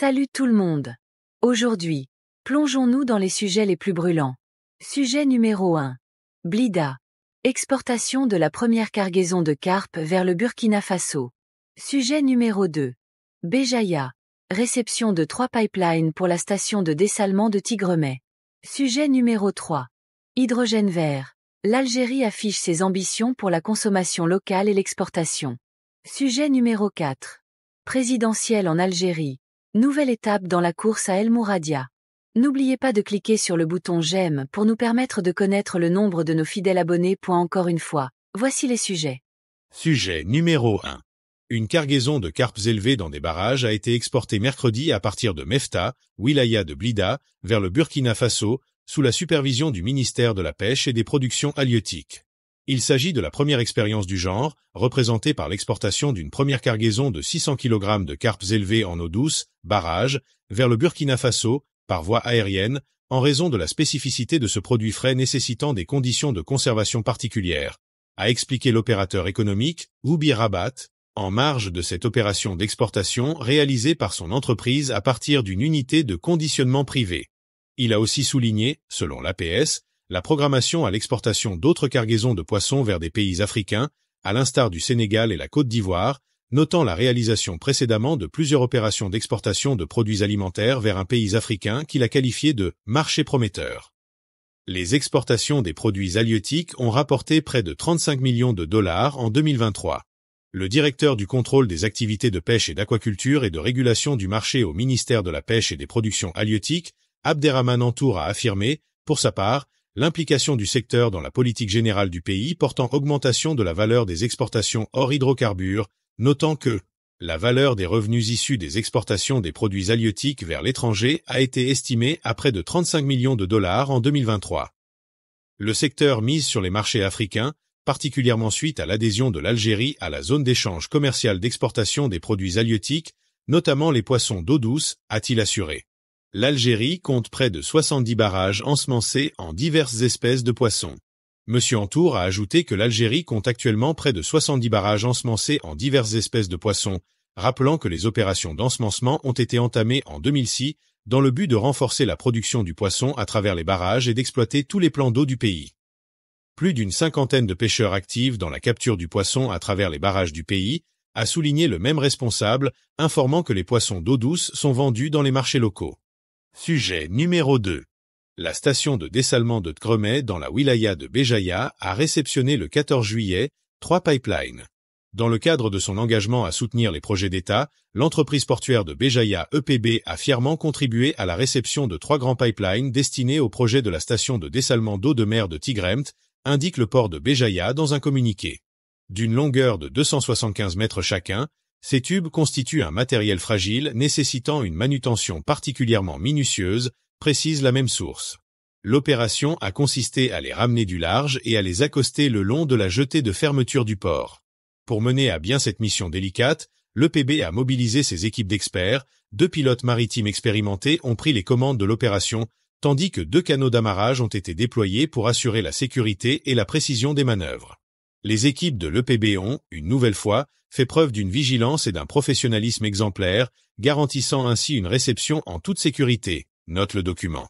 Salut tout le monde. Aujourd'hui, plongeons-nous dans les sujets les plus brûlants. Sujet numéro 1. Blida. Exportation de la première cargaison de carpe vers le Burkina Faso. Sujet numéro 2. Béjaïa. Réception de trois pipelines pour la station de dessalement de Tigremet. Sujet numéro 3. Hydrogène vert. L'Algérie affiche ses ambitions pour la consommation locale et l'exportation. Sujet numéro 4. Présidentiel en Algérie. Nouvelle étape dans la course à El Mouradia. N'oubliez pas de cliquer sur le bouton J'aime pour nous permettre de connaître le nombre de nos fidèles abonnés. encore une fois, voici les sujets. Sujet numéro 1. Une cargaison de carpes élevées dans des barrages a été exportée mercredi à partir de Mefta, wilaya de Blida, vers le Burkina Faso, sous la supervision du ministère de la Pêche et des Productions halieutiques. Il s'agit de la première expérience du genre, représentée par l'exportation d'une première cargaison de 600 kg de carpes élevées en eau douce, barrage, vers le Burkina Faso, par voie aérienne, en raison de la spécificité de ce produit frais nécessitant des conditions de conservation particulières, a expliqué l'opérateur économique, Ubi Rabat, en marge de cette opération d'exportation réalisée par son entreprise à partir d'une unité de conditionnement privée. Il a aussi souligné, selon l'APS, la programmation à l'exportation d'autres cargaisons de poissons vers des pays africains, à l'instar du Sénégal et la Côte d'Ivoire, notant la réalisation précédemment de plusieurs opérations d'exportation de produits alimentaires vers un pays africain qu'il a qualifié de « marché prometteur ». Les exportations des produits halieutiques ont rapporté près de 35 millions de dollars en 2023. Le directeur du contrôle des activités de pêche et d'aquaculture et de régulation du marché au ministère de la Pêche et des Productions halieutiques, Abderrahman Antour a affirmé, pour sa part, l'implication du secteur dans la politique générale du pays portant augmentation de la valeur des exportations hors hydrocarbures, notant que la valeur des revenus issus des exportations des produits halieutiques vers l'étranger a été estimée à près de 35 millions de dollars en 2023. Le secteur mise sur les marchés africains, particulièrement suite à l'adhésion de l'Algérie à la zone d'échange commercial d'exportation des produits halieutiques, notamment les poissons d'eau douce, a-t-il assuré. L'Algérie compte près de 70 barrages ensemencés en diverses espèces de poissons. Monsieur Antour a ajouté que l'Algérie compte actuellement près de 70 barrages ensemencés en diverses espèces de poissons, rappelant que les opérations d'ensemencement ont été entamées en 2006 dans le but de renforcer la production du poisson à travers les barrages et d'exploiter tous les plans d'eau du pays. Plus d'une cinquantaine de pêcheurs actifs dans la capture du poisson à travers les barrages du pays, a souligné le même responsable, informant que les poissons d'eau douce sont vendus dans les marchés locaux. Sujet numéro 2. La station de dessalement de Tkremet dans la wilaya de Béjaïa a réceptionné le 14 juillet trois pipelines. Dans le cadre de son engagement à soutenir les projets d'État, l'entreprise portuaire de Béjaïa EPB a fièrement contribué à la réception de trois grands pipelines destinés au projet de la station de dessalement d'eau de mer de Tigremt, indique le port de Béjaïa dans un communiqué. D'une longueur de 275 mètres chacun, ces tubes constituent un matériel fragile nécessitant une manutention particulièrement minutieuse, précise la même source. L'opération a consisté à les ramener du large et à les accoster le long de la jetée de fermeture du port. Pour mener à bien cette mission délicate, l'EPB a mobilisé ses équipes d'experts, deux pilotes maritimes expérimentés ont pris les commandes de l'opération, tandis que deux canaux d'amarrage ont été déployés pour assurer la sécurité et la précision des manœuvres les équipes de l'EPB ont, une nouvelle fois, fait preuve d'une vigilance et d'un professionnalisme exemplaires, garantissant ainsi une réception en toute sécurité, note le document.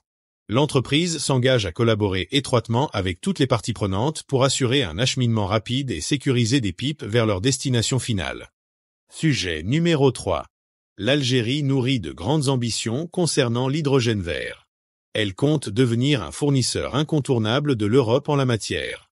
L'entreprise s'engage à collaborer étroitement avec toutes les parties prenantes pour assurer un acheminement rapide et sécurisé des pipes vers leur destination finale. Sujet numéro 3. L'Algérie nourrit de grandes ambitions concernant l'hydrogène vert. Elle compte devenir un fournisseur incontournable de l'Europe en la matière.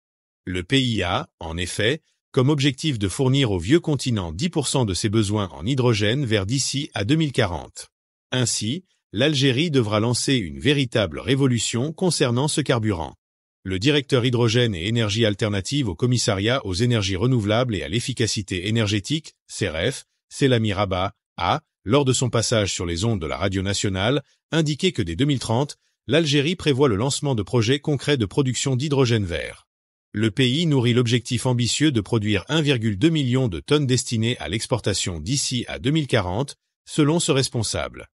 Le pays a, en effet, comme objectif de fournir au vieux continent 10% de ses besoins en hydrogène vers d'ici à 2040. Ainsi, l'Algérie devra lancer une véritable révolution concernant ce carburant. Le directeur hydrogène et énergie alternative au commissariat aux énergies renouvelables et à l'efficacité énergétique, CRF, Selami Rabat, a, lors de son passage sur les ondes de la radio nationale, indiqué que dès 2030, l'Algérie prévoit le lancement de projets concrets de production d'hydrogène vert le pays nourrit l'objectif ambitieux de produire 1,2 million de tonnes destinées à l'exportation d'ici à 2040, selon ce responsable.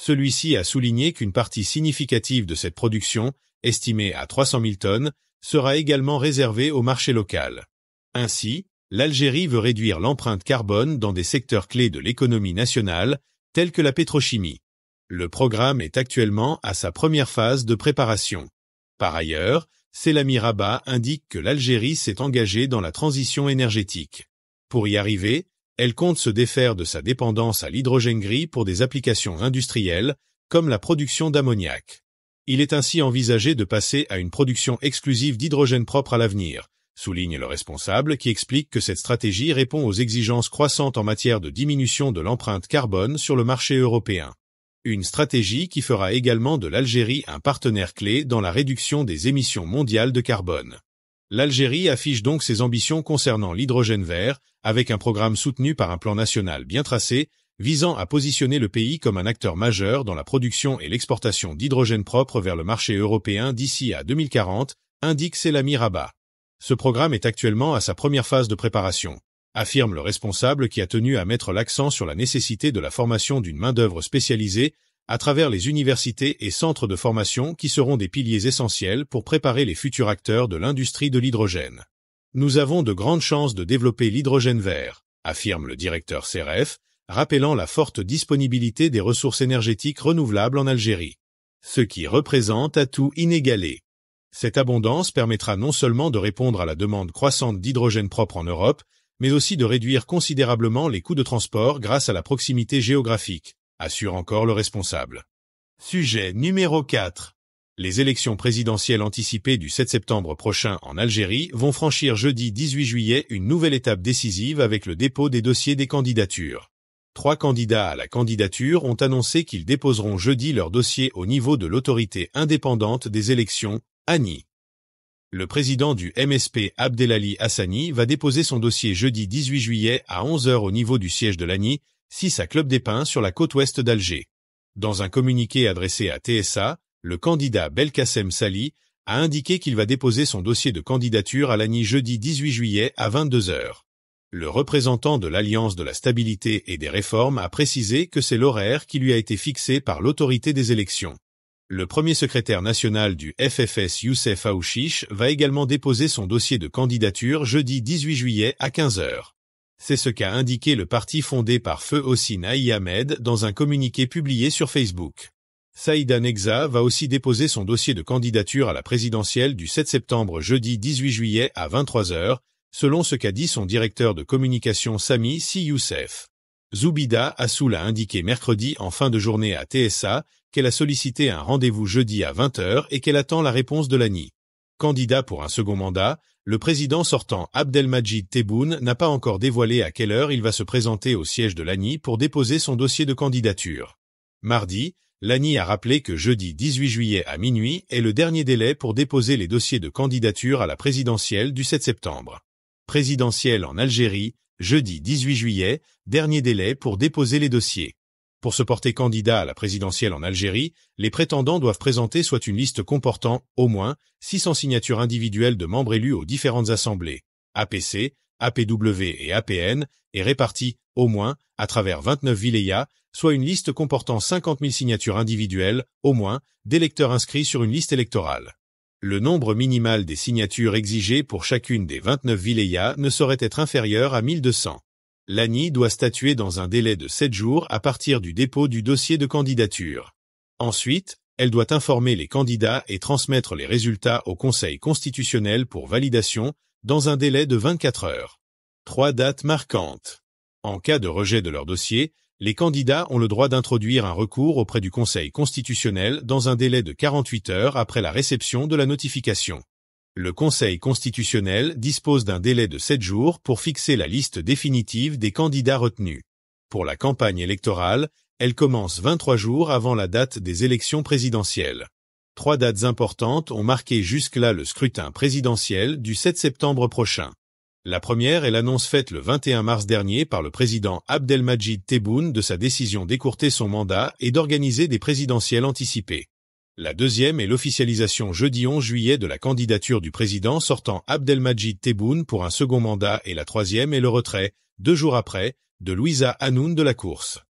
Celui-ci a souligné qu'une partie significative de cette production, estimée à 300 000 tonnes, sera également réservée au marché local. Ainsi, l'Algérie veut réduire l'empreinte carbone dans des secteurs clés de l'économie nationale, tels que la pétrochimie. Le programme est actuellement à sa première phase de préparation. Par ailleurs, Selami Rabat indique que l'Algérie s'est engagée dans la transition énergétique. Pour y arriver, elle compte se défaire de sa dépendance à l'hydrogène gris pour des applications industrielles, comme la production d'ammoniac. Il est ainsi envisagé de passer à une production exclusive d'hydrogène propre à l'avenir, souligne le responsable qui explique que cette stratégie répond aux exigences croissantes en matière de diminution de l'empreinte carbone sur le marché européen. Une stratégie qui fera également de l'Algérie un partenaire clé dans la réduction des émissions mondiales de carbone. L'Algérie affiche donc ses ambitions concernant l'hydrogène vert, avec un programme soutenu par un plan national bien tracé, visant à positionner le pays comme un acteur majeur dans la production et l'exportation d'hydrogène propre vers le marché européen d'ici à 2040, indique Selami Rabat. Ce programme est actuellement à sa première phase de préparation affirme le responsable qui a tenu à mettre l'accent sur la nécessité de la formation d'une main-d'œuvre spécialisée à travers les universités et centres de formation qui seront des piliers essentiels pour préparer les futurs acteurs de l'industrie de l'hydrogène. Nous avons de grandes chances de développer l'hydrogène vert, affirme le directeur CRF, rappelant la forte disponibilité des ressources énergétiques renouvelables en Algérie, ce qui représente atout inégalé. Cette abondance permettra non seulement de répondre à la demande croissante d'hydrogène propre en Europe, mais aussi de réduire considérablement les coûts de transport grâce à la proximité géographique, assure encore le responsable. Sujet numéro 4. Les élections présidentielles anticipées du 7 septembre prochain en Algérie vont franchir jeudi 18 juillet une nouvelle étape décisive avec le dépôt des dossiers des candidatures. Trois candidats à la candidature ont annoncé qu'ils déposeront jeudi leur dossier au niveau de l'autorité indépendante des élections, ANI le président du MSP Abdelali Hassani va déposer son dossier jeudi 18 juillet à 11h au niveau du siège de l'ANI, 6 à Club des Pins sur la côte ouest d'Alger. Dans un communiqué adressé à TSA, le candidat Belkacem Sali a indiqué qu'il va déposer son dossier de candidature à l'ANI jeudi 18 juillet à 22h. Le représentant de l'Alliance de la stabilité et des réformes a précisé que c'est l'horaire qui lui a été fixé par l'autorité des élections le premier secrétaire national du FFS Youssef Aouchiche va également déposer son dossier de candidature jeudi 18 juillet à 15h. C'est ce qu'a indiqué le parti fondé par Feu Hossein Naïamed dans un communiqué publié sur Facebook. Saïda Nexa va aussi déposer son dossier de candidature à la présidentielle du 7 septembre jeudi 18 juillet à 23h, selon ce qu'a dit son directeur de communication Sami Si Youssef. Zoubida Assoul a indiqué mercredi en fin de journée à TSA qu'elle a sollicité un rendez-vous jeudi à 20h et qu'elle attend la réponse de l'ANI. Candidat pour un second mandat, le président sortant Abdelmajid Tebboune n'a pas encore dévoilé à quelle heure il va se présenter au siège de l'ANI pour déposer son dossier de candidature. Mardi, l'ANI a rappelé que jeudi 18 juillet à minuit est le dernier délai pour déposer les dossiers de candidature à la présidentielle du 7 septembre. Présidentielle en Algérie, jeudi 18 juillet, dernier délai pour déposer les dossiers. Pour se porter candidat à la présidentielle en Algérie, les prétendants doivent présenter soit une liste comportant, au moins, 600 signatures individuelles de membres élus aux différentes assemblées, APC, APW et APN, et réparties, au moins, à travers 29 vilayas, soit une liste comportant 50 000 signatures individuelles, au moins, d'électeurs inscrits sur une liste électorale. Le nombre minimal des signatures exigées pour chacune des 29 vilayas ne saurait être inférieur à 1200 l'ANI doit statuer dans un délai de 7 jours à partir du dépôt du dossier de candidature. Ensuite, elle doit informer les candidats et transmettre les résultats au Conseil constitutionnel pour validation dans un délai de 24 heures. Trois dates marquantes. En cas de rejet de leur dossier, les candidats ont le droit d'introduire un recours auprès du Conseil constitutionnel dans un délai de 48 heures après la réception de la notification le Conseil constitutionnel dispose d'un délai de sept jours pour fixer la liste définitive des candidats retenus. Pour la campagne électorale, elle commence 23 jours avant la date des élections présidentielles. Trois dates importantes ont marqué jusque-là le scrutin présidentiel du 7 septembre prochain. La première est l'annonce faite le 21 mars dernier par le président Abdelmajid Tebboune de sa décision d'écourter son mandat et d'organiser des présidentielles anticipées. La deuxième est l'officialisation jeudi 11 juillet de la candidature du président sortant Abdelmajid Tebboune pour un second mandat et la troisième est le retrait, deux jours après, de Louisa Hanoun de la course.